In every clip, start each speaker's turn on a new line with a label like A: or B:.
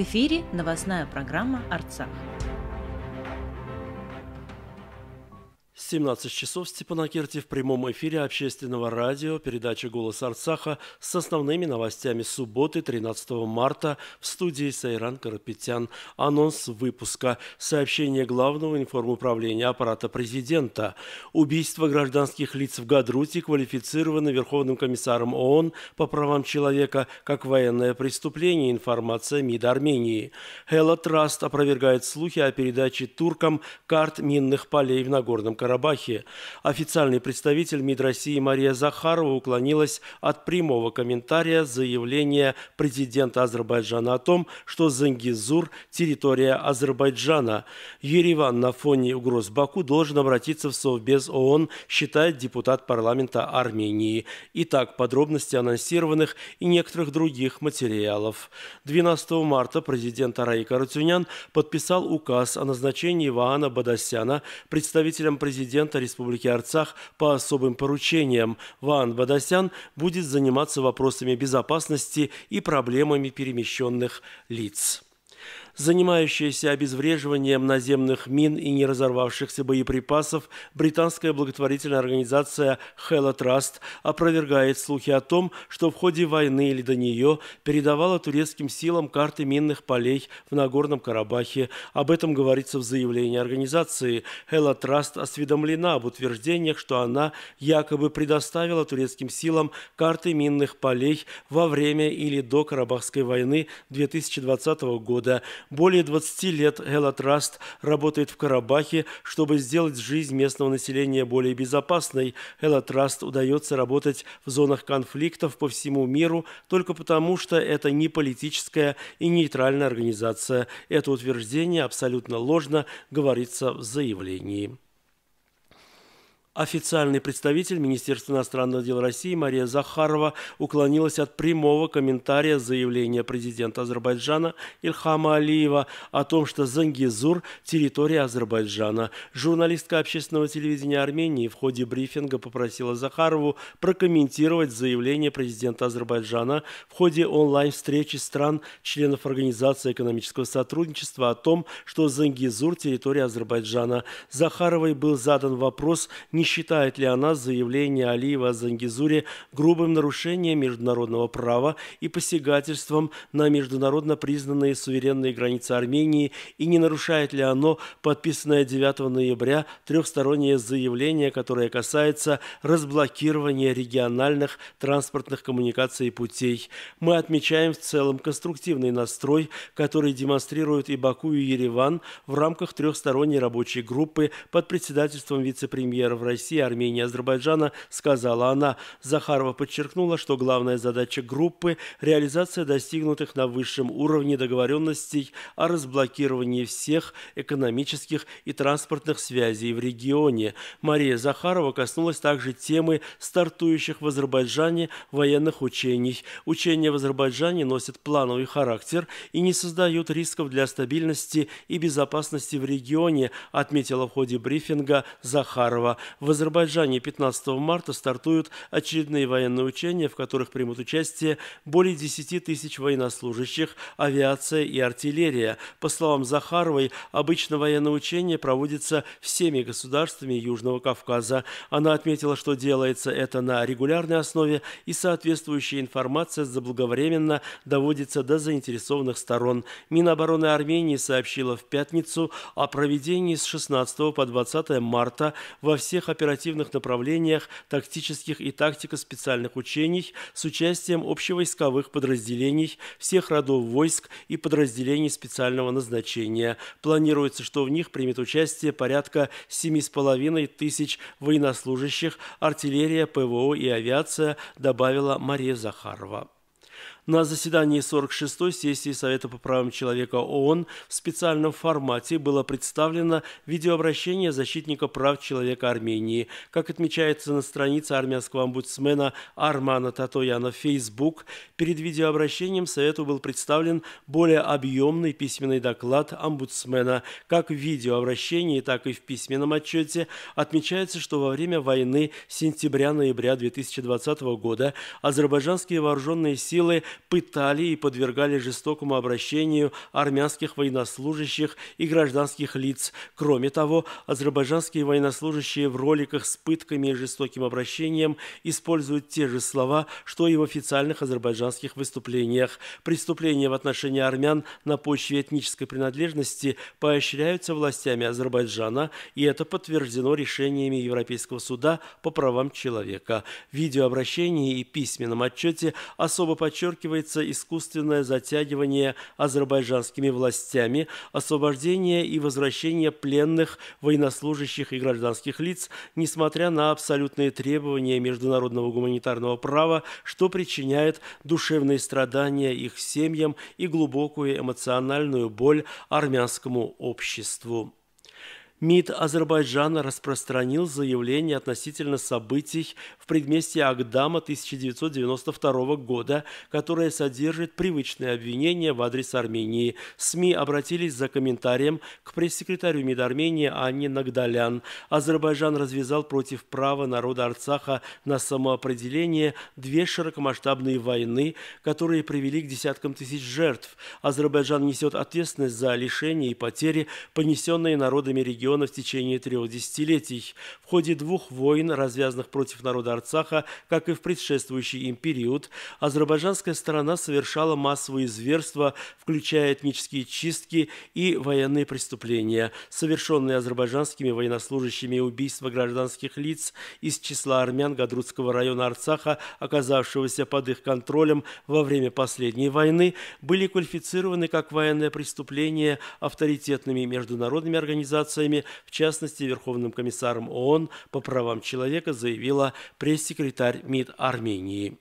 A: В эфире новостная программа «Арцах». 17 часов Степана Керти в прямом эфире общественного радио, передача «Голос Арцаха» с основными новостями субботы 13 марта в студии Сайран Карапетян. Анонс выпуска. Сообщение Главного информуправления аппарата президента. Убийство гражданских лиц в Гадруте квалифицировано Верховным комиссаром ООН по правам человека как военное преступление. Информация МИД Армении. Хела Траст опровергает слухи о передаче туркам карт минных полей в Нагорном Карабахе. Карабахе. Официальный представитель МИД России Мария Захарова уклонилась от прямого комментария заявления президента Азербайджана о том, что Зангизур – территория Азербайджана. Ереван на фоне угроз Баку должен обратиться в Совбез ООН, считает депутат парламента Армении. Итак, подробности анонсированных и некоторых других материалов. 12 марта президент Араи Каратюнян подписал указ о назначении Ивана Бадасяна представителем президента президента Республики Арцах по особым поручениям. Ван Бадасян будет заниматься вопросами безопасности и проблемами перемещенных лиц занимающаяся обезвреживанием наземных мин и не разорвавшихся боеприпасов, британская благотворительная организация Hella Trust опровергает слухи о том, что в ходе войны или до нее передавала турецким силам карты минных полей в Нагорном Карабахе. Об этом говорится в заявлении организации. Hella Trust осведомлена об утверждениях, что она якобы предоставила турецким силам карты минных полей во время или до Карабахской войны 2020 года. Более 20 лет Элатраст работает в Карабахе, чтобы сделать жизнь местного населения более безопасной. Элатраст удается работать в зонах конфликтов по всему миру только потому, что это не политическая и нейтральная организация. Это утверждение абсолютно ложно, говорится в заявлении. Официальный представитель Министерства иностранных дел России Мария Захарова уклонилась от прямого комментария заявления президента Азербайджана Ильхама Алиева о том, что Зангизур – территория Азербайджана. Журналистка общественного телевидения Армении в ходе брифинга попросила Захарову прокомментировать заявление президента Азербайджана в ходе онлайн-встречи стран, членов Организации экономического сотрудничества о том, что Зангизур – территория Азербайджана. Захаровой был задан вопрос – не считает ли она заявление Алиева о Зангизуре грубым нарушением международного права и посягательством на международно признанные суверенные границы Армении и не нарушает ли оно подписанное 9 ноября трехстороннее заявление, которое касается разблокирования региональных транспортных коммуникаций и путей. Мы отмечаем в целом конструктивный настрой, который демонстрируют и Баку, и Ереван в рамках трехсторонней рабочей группы под председательством вице-премьера России, Армении и Азербайджана, сказала она. Захарова подчеркнула, что главная задача группы – реализация достигнутых на высшем уровне договоренностей о разблокировании всех экономических и транспортных связей в регионе. Мария Захарова коснулась также темы стартующих в Азербайджане военных учений. Учения в Азербайджане носят плановый характер и не создают рисков для стабильности и безопасности в регионе, отметила в ходе брифинга Захарова. В Азербайджане 15 марта стартуют очередные военные учения, в которых примут участие более 10 тысяч военнослужащих, авиация и артиллерия. По словам Захаровой, обычно военное учение проводится всеми государствами Южного Кавказа. Она отметила, что делается это на регулярной основе и соответствующая информация заблаговременно доводится до заинтересованных сторон. Минобороны Армении сообщила в пятницу о проведении с 16 по 20 марта во всех оперативных направлениях тактических и тактико-специальных учений с участием общевойсковых подразделений всех родов войск и подразделений специального назначения. Планируется, что в них примет участие порядка 7,5 тысяч военнослужащих, артиллерия, ПВО и авиация, добавила Мария Захарова. На заседании 46-й сессии Совета по правам человека ООН в специальном формате было представлено видеообращение защитника прав человека Армении. Как отмечается на странице армянского омбудсмена Армана Татояна в Facebook, перед видеообращением Совету был представлен более объемный письменный доклад омбудсмена. Как в видеообращении, так и в письменном отчете отмечается, что во время войны сентября-ноября 2020 года азербайджанские вооруженные силы пытали и подвергали жестокому обращению армянских военнослужащих и гражданских лиц. Кроме того, азербайджанские военнослужащие в роликах с пытками и жестоким обращением используют те же слова, что и в официальных азербайджанских выступлениях. Преступления в отношении армян на почве этнической принадлежности поощряются властями Азербайджана, и это подтверждено решениями Европейского суда по правам человека. В видеообращении и письменном отчете особо подчеркивается, подчеркивается искусственное затягивание азербайджанскими властями освобождение и возвращение пленных военнослужащих и гражданских лиц, несмотря на абсолютные требования международного гуманитарного права, что причиняет душевные страдания их семьям и глубокую эмоциональную боль армянскому обществу. МИД Азербайджана распространил заявление относительно событий в предместье Агдама 1992 года, которое содержит привычные обвинения в адрес Армении. СМИ обратились за комментарием к пресс-секретарю МИД Армении Анне Нагдалян. Азербайджан развязал против права народа Арцаха на самоопределение две широкомасштабные войны, которые привели к десяткам тысяч жертв. Азербайджан несет ответственность за лишения и потери, понесенные народами региона региона в течение трех десятилетий. В ходе двух войн, развязанных против народа Арцаха, как и в предшествующий им период, азербайджанская сторона совершала массовые зверства, включая этнические чистки и военные преступления, совершенные азербайджанскими военнослужащими убийства гражданских лиц из числа армян Гадрутского района Арцаха, оказавшегося под их контролем во время последней войны, были квалифицированы как военное преступление авторитетными международными организациями в частности, Верховным комиссаром ООН по правам человека заявила пресс-секретарь МИД Армении.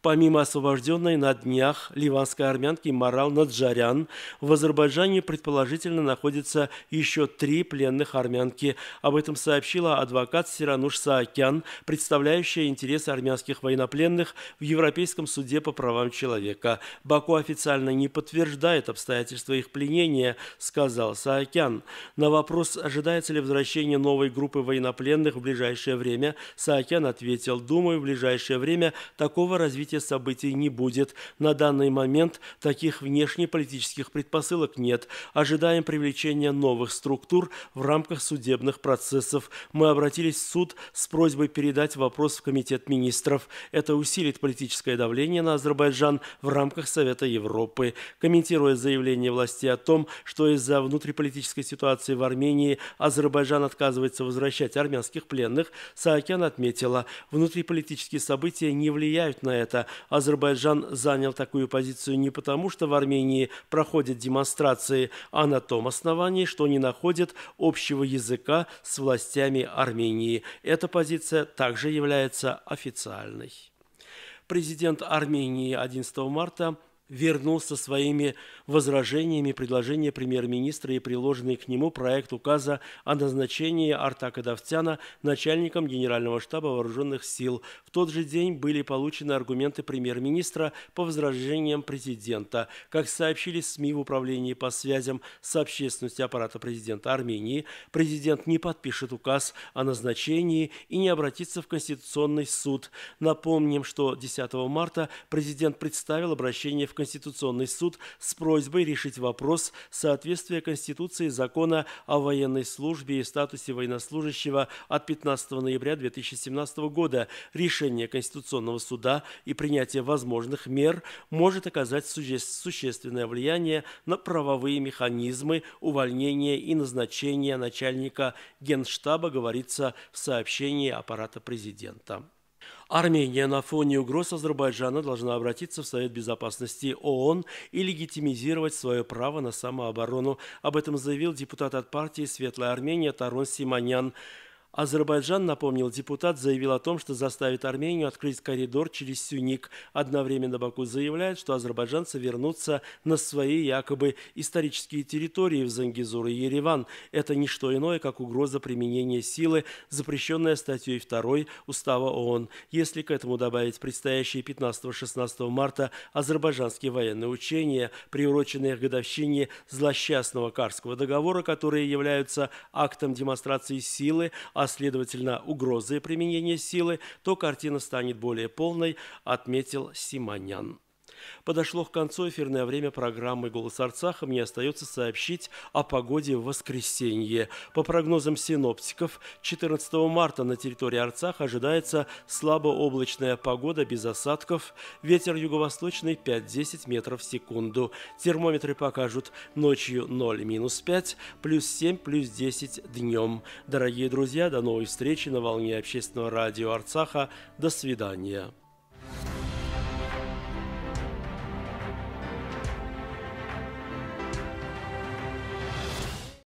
A: Помимо освобожденной на днях ливанской армянки Марал Наджарян, в Азербайджане предположительно находятся еще три пленных армянки. Об этом сообщила адвокат Сирануш Саакян, представляющая интересы армянских военнопленных в Европейском суде по правам человека. Баку официально не подтверждает обстоятельства их пленения, сказал Саакян. На вопрос, ожидается ли возвращение новой группы военнопленных в ближайшее время, Саакян ответил, думаю, в ближайшее время такого развития развития событий не будет. На данный момент таких внешнеполитических предпосылок нет. Ожидаем привлечения новых структур в рамках судебных процессов. Мы обратились в суд с просьбой передать вопрос в Комитет министров. Это усилит политическое давление на Азербайджан в рамках Совета Европы. Комментируя заявление власти о том, что из-за внутриполитической ситуации в Армении Азербайджан отказывается возвращать армянских пленных, Саакян отметила, внутриполитические события не влияют на это. Совета. Азербайджан занял такую позицию не потому, что в Армении проходят демонстрации, а на том основании, что не находят общего языка с властями Армении. Эта позиция также является официальной. Президент Армении 11 марта вернулся со своими возражениями предложения премьер-министра и приложенный к нему проект указа о назначении Артака Давтяна начальником Генерального штаба Вооруженных сил. В тот же день были получены аргументы премьер-министра по возражениям президента. Как сообщили СМИ в Управлении по связям с общественностью аппарата президента Армении, президент не подпишет указ о назначении и не обратится в Конституционный суд. Напомним, что 10 марта президент представил обращение в Конституционный суд с просьбой решить вопрос соответствия Конституции закона о военной службе и статусе военнослужащего от 15 ноября 2017 года. Решение Конституционного суда и принятие возможных мер может оказать суще существенное влияние на правовые механизмы увольнения и назначения начальника Генштаба, говорится в сообщении аппарата президента. Армения на фоне угроз Азербайджана должна обратиться в Совет Безопасности ООН и легитимизировать свое право на самооборону. Об этом заявил депутат от партии «Светлая Армения» Тарон Симонян. Азербайджан, напомнил депутат, заявил о том, что заставит Армению открыть коридор через Сюник. Одновременно Баку заявляет, что азербайджанцы вернутся на свои якобы исторические территории в Зангизур и Ереван. Это не что иное, как угроза применения силы, запрещенная статьей 2 Устава ООН. Если к этому добавить предстоящие 15-16 марта азербайджанские военные учения, приуроченные к годовщине злосчастного Карского договора, которые являются актом демонстрации силы, а следовательно угрозы применения силы, то картина станет более полной, отметил Симонян. Подошло к концу эфирное время программы «Голос Арцаха». Мне остается сообщить о погоде в воскресенье. По прогнозам синоптиков, 14 марта на территории Арцаха ожидается слабооблачная погода без осадков, ветер юго-восточный 5-10 метров в секунду. Термометры покажут ночью 0 минус 5, плюс 7, плюс 10 днем. Дорогие друзья, до новой встречи на волне общественного радио Арцаха. До свидания.